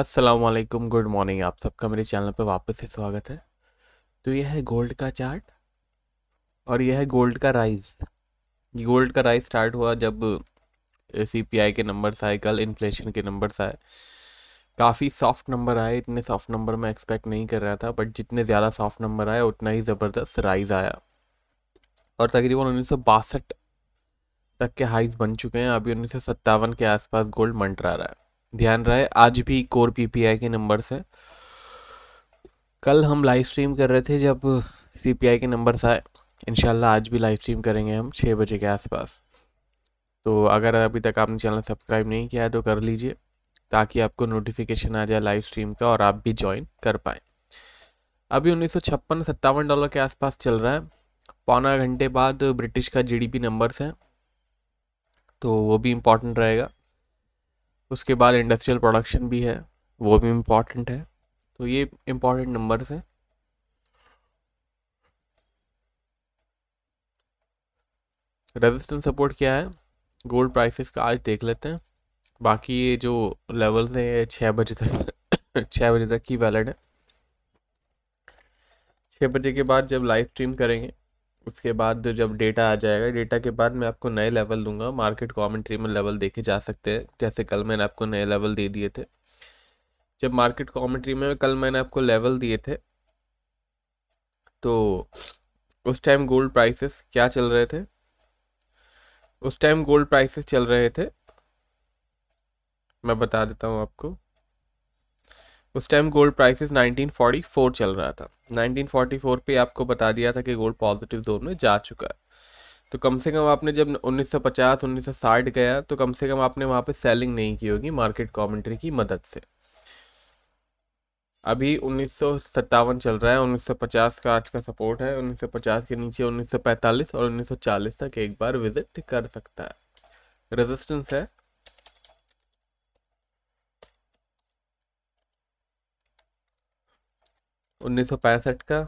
असलकुम good morning आप सबका मेरे चैनल पर वापस से स्वागत है तो यह है गोल्ड का चार्ट और यह है गोल्ड का राइज गोल्ड का राइज स्टार्ट हुआ जब सीपीआई के नंबर्स आए कल इन्फ्लेशन के नंबर्स आए काफ़ी सॉफ्ट नंबर आए इतने सॉफ्ट नंबर मैं एक्सपेक्ट नहीं कर रहा था बट जितने ज़्यादा सॉफ्ट नंबर आए उतना ही ज़बरदस्त राइज आया और तकरीबन उन्नीस तक के हाइज बन चुके हैं अभी उन्नीस के आसपास गोल्ड मंडरा रहा है ध्यान रहे आज भी कोर पीपीआई के नंबर से कल हम लाइव स्ट्रीम कर रहे थे जब सीपीआई के नंबर्स आए इनशाला आज भी लाइव स्ट्रीम करेंगे हम छः बजे के आसपास तो अगर अभी तक आपने चैनल सब्सक्राइब नहीं किया है तो कर लीजिए ताकि आपको नोटिफिकेशन आ जाए लाइव स्ट्रीम का और आप भी ज्वाइन कर पाएँ अभी उन्नीस सौ डॉलर के आसपास चल रहा है पौना घंटे बाद ब्रिटिश का जीडीपी नंबर्स हैं तो वो भी इम्पोर्टेंट रहेगा उसके बाद इंडस्ट्रियल प्रोडक्शन भी है वो भी इम्पॉर्टेंट है तो ये इम्पॉर्टेंट नंबर हैं रेजिस्टेंस सपोर्ट क्या है गोल्ड प्राइसेस का आज देख लेते हैं बाकी ये जो लेवल्स हैं ये छः बजे तक छः बजे तक ही वैलिड है छः बजे के बाद जब लाइव स्ट्रीम करेंगे उसके बाद जब डेटा आ जाएगा डेटा के बाद मैं आपको नए लेवल दूंगा मार्केट कमेंट्री में लेवल देखे जा सकते हैं जैसे कल मैंने आपको नए लेवल दे दिए थे जब मार्केट कमेंट्री में कल मैंने आपको लेवल दिए थे तो उस टाइम गोल्ड प्राइसेस क्या चल रहे थे उस टाइम गोल्ड प्राइसेस चल रहे थे मैं बता देता हूँ आपको उस टाइम गोल्ड प्राइसेस 1944 चल रहा था 1944 पे आपको बता दिया था कि गोल्ड पॉजिटिव जोन में जा चुका है तो कम से कम आपने जब 1950 1960 गया तो कम से कम आपने वहाँ पे सेलिंग नहीं की होगी मार्केट कमेंट्री की मदद से अभी उन्नीस चल रहा है 1950 का आज का सपोर्ट है 1950 के नीचे 1945 और 1940 तक एक बार विजिट कर सकता है रेजिस्टेंस है उन्नीस का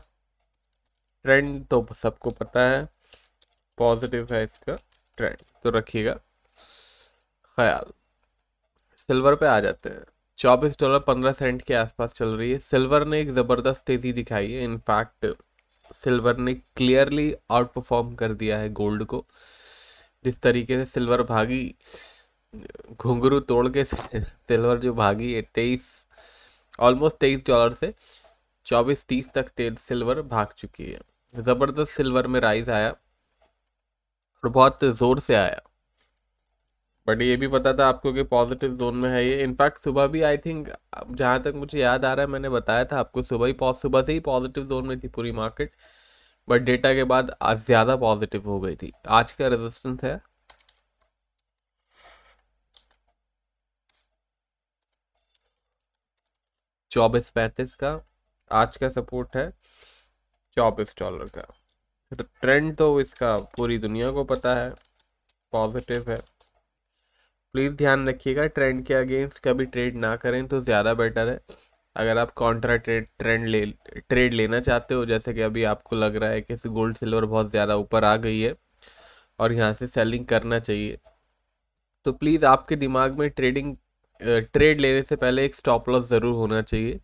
ट्रेंड तो सबको पता है पॉजिटिव है इसका ट्रेंड तो रखिएगा ख्याल सिल्वर पे आ जाते हैं चौबीस डॉलर पंद्रह सेंट के आसपास चल रही है सिल्वर ने एक ज़बरदस्त तेज़ी दिखाई है इनफैक्ट सिल्वर ने क्लियरली आउट परफॉर्म कर दिया है गोल्ड को जिस तरीके से सिल्वर भागी घुंघरू तोड़ के सिल्वर जो भागी है तेईस ऑलमोस्ट तेईस डॉलर से चौबीस तीस तक तेल सिल्वर भाग चुकी है ज़बरदस्त सिल्वर में राइज आया और बहुत ज़ोर से आया बट ये भी पता था आपको कि पॉजिटिव जोन में है ये इनफैक्ट सुबह भी आई थिंक जहां तक मुझे याद आ रहा है मैंने बताया था आपको सुबह ही सुबह से ही पॉजिटिव जोन में थी पूरी मार्केट बट डेटा के बाद आज ज़्यादा पॉजिटिव हो गई थी आज का रेजिस्टेंस है चौबीस पैंतीस का आज का सपोर्ट है चौबीस डॉलर का ट्रेंड तो इसका पूरी दुनिया को पता है पॉजिटिव है प्लीज़ ध्यान रखिएगा ट्रेंड के अगेंस्ट कभी ट्रेड ना करें तो ज़्यादा बेटर है अगर आप कॉन्ट्रा ट्रेड ट्रेंड ले ट्रेड लेना चाहते हो जैसे कि अभी आपको लग रहा है कि गोल्ड सिल्वर बहुत ज़्यादा ऊपर आ गई है और यहाँ से सेलिंग करना चाहिए तो प्लीज़ आपके दिमाग में ट्रेडिंग ट्रेड लेने से पहले एक स्टॉप लॉस ज़रूर होना चाहिए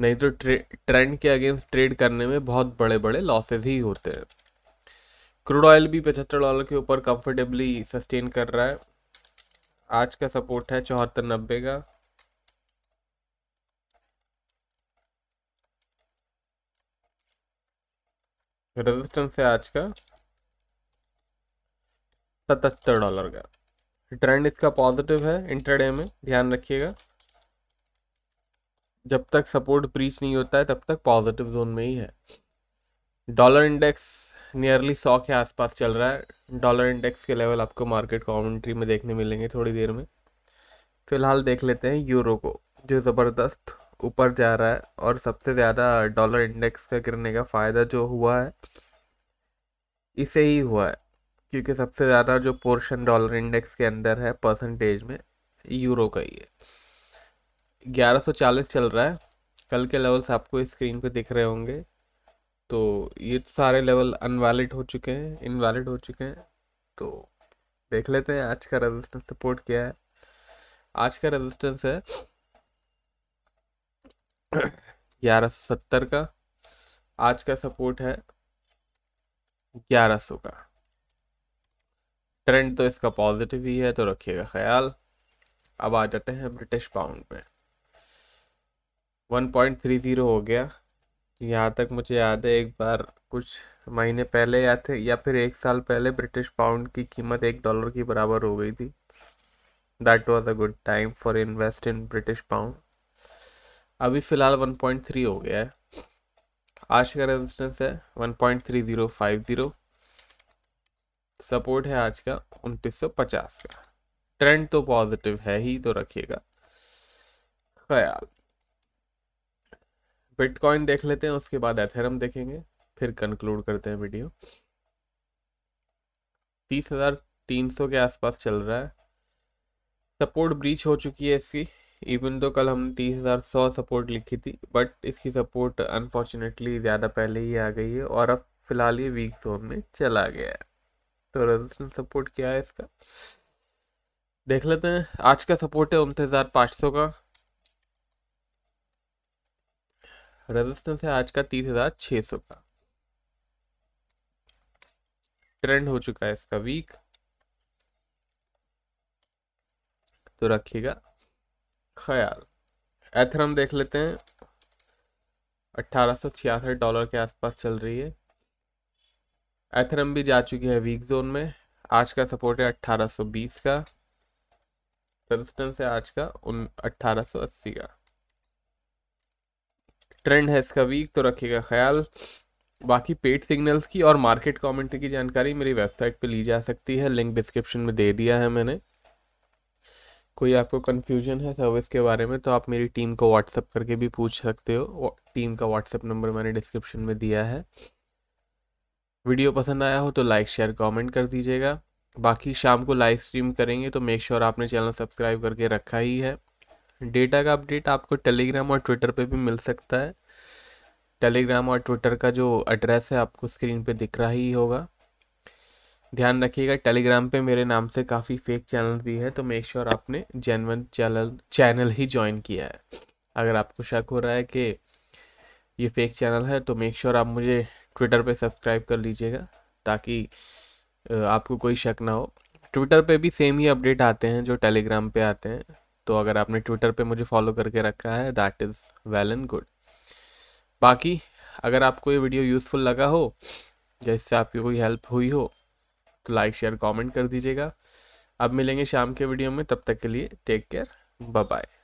नहीं तो ट्रेंड के अगेंस्ट ट्रेड करने में बहुत बड़े बड़े लॉसेज ही होते हैं क्रूड ऑयल भी पचहत्तर डॉलर के ऊपर कंफर्टेबली सस्टेन कर रहा है आज का सपोर्ट है चौहत्तर नब्बे का रेजिस्टेंस है आज का सतहत्तर डॉलर का ट्रेंड इसका पॉजिटिव है इंटरडे में ध्यान रखिएगा जब तक सपोर्ट ब्रीच नहीं होता है तब तक पॉजिटिव जोन में ही है डॉलर इंडेक्स नियरली सौ के आसपास चल रहा है डॉलर इंडेक्स के लेवल आपको मार्केट कॉमेंट्री में देखने मिलेंगे थोड़ी देर में फिलहाल देख लेते हैं यूरो को जो ज़बरदस्त ऊपर जा रहा है और सबसे ज़्यादा डॉलर इंडेक्स का गिरने का फ़ायदा जो हुआ है इसे ही हुआ है क्योंकि सबसे ज़्यादा जो पोर्शन डॉलर इंडेक्स के अंदर है परसेंटेज में यूरो का ही है 1140 चल रहा है कल के लेवल्स आपको स्क्रीन पे दिख रहे होंगे तो ये सारे लेवल अनवैलिड हो चुके हैं इनवैलिड हो चुके हैं तो देख लेते हैं आज का रेजिस्टेंस सपोर्ट क्या है आज का रेजिस्टेंस है ग्यारह सौ सत्तर का आज का सपोर्ट है ग्यारह सौ का ट्रेंड तो इसका पॉजिटिव ही है तो रखिएगा ख्याल अब आ जाते हैं ब्रिटिश पाउंड पे वन पॉइंट थ्री ज़ीरो हो गया यहाँ तक मुझे याद है एक बार कुछ महीने पहले या थे या फिर एक साल पहले ब्रिटिश पाउंड की कीमत एक डॉलर की बराबर हो गई थी that was a good time for invest in British pound अभी फ़िलहाल वन पॉइंट थ्री हो गया है आज का रेजिस्टेंस है one point three zero five zero support है आज का उनतीस सौ पचास का ट्रेंड तो पॉजिटिव है ही तो रखिएगा ख्याल बिटकॉइन देख लेते हैं उसके बाद एथेरम देखेंगे फिर कंक्लूड करते हैं वीडियो तीस हज़ार तीन सौ के आसपास चल रहा है सपोर्ट ब्रीच हो चुकी है इसकी इवन तो कल हम तीस हज़ार सौ सपोर्ट लिखी थी बट इसकी सपोर्ट अनफॉर्चुनेटली ज़्यादा पहले ही आ गई है और अब फिलहाल ये वीक जोन में चला गया है तो रेजिस्टेंस सपोर्ट क्या है इसका देख लेते हैं आज का सपोर्ट है उनतीस हज़ार पाँच सौ का रेजिस्टेंस है आज का तीस हजार छह सौ का ट्रेंड हो चुका है इसका वीक तो रखिएगा ख्याल एथरम देख लेते हैं अट्ठारह डॉलर के आसपास चल रही है एथरम भी जा चुकी है वीक जोन में आज का सपोर्ट है 1820 का रेजिस्टेंस है आज का उन अट्ठारह का ट्रेंड है इसका वीक तो रखिएगा ख्याल बाकी पेड सिग्नल्स की और मार्केट कमेंट्री की जानकारी मेरी वेबसाइट पे ली जा सकती है लिंक डिस्क्रिप्शन में दे दिया है मैंने कोई आपको कन्फ्यूजन है सर्विस के बारे में तो आप मेरी टीम को व्हाट्सअप करके भी पूछ सकते हो टीम का व्हाट्सअप नंबर मैंने डिस्क्रिप्शन में दिया है वीडियो पसंद आया हो तो लाइक शेयर कमेंट कर दीजिएगा बाकी शाम को लाइव स्ट्रीम करेंगे तो मेक श्योर sure आपने चैनल सब्सक्राइब करके रखा ही है डेटा का अपडेट आपको टेलीग्राम और ट्विटर पे भी मिल सकता है टेलीग्राम और ट्विटर का जो एड्रेस है आपको स्क्रीन पे दिख रहा ही होगा ध्यान रखिएगा टेलीग्राम पे मेरे नाम से काफ़ी फेक चैनल भी है तो मेक श्योर sure आपने जेनवन चैनल चैनल ही ज्वाइन किया है अगर आपको शक हो रहा है कि ये फेक चैनल है तो मेक श्योर sure आप मुझे ट्विटर पे सब्सक्राइब कर लीजिएगा ताकि आपको कोई शक ना हो ट्विटर पे भी सेम ही अपडेट आते हैं जो टेलीग्राम पे आते हैं तो अगर आपने ट्विटर पे मुझे फॉलो करके रखा है that is well and good बाकी अगर आपको ये वीडियो यूज़फुल लगा हो या इससे आपकी कोई हेल्प हुई हो तो लाइक शेयर कमेंट कर दीजिएगा अब मिलेंगे शाम के वीडियो में तब तक के लिए टेक केयर बाय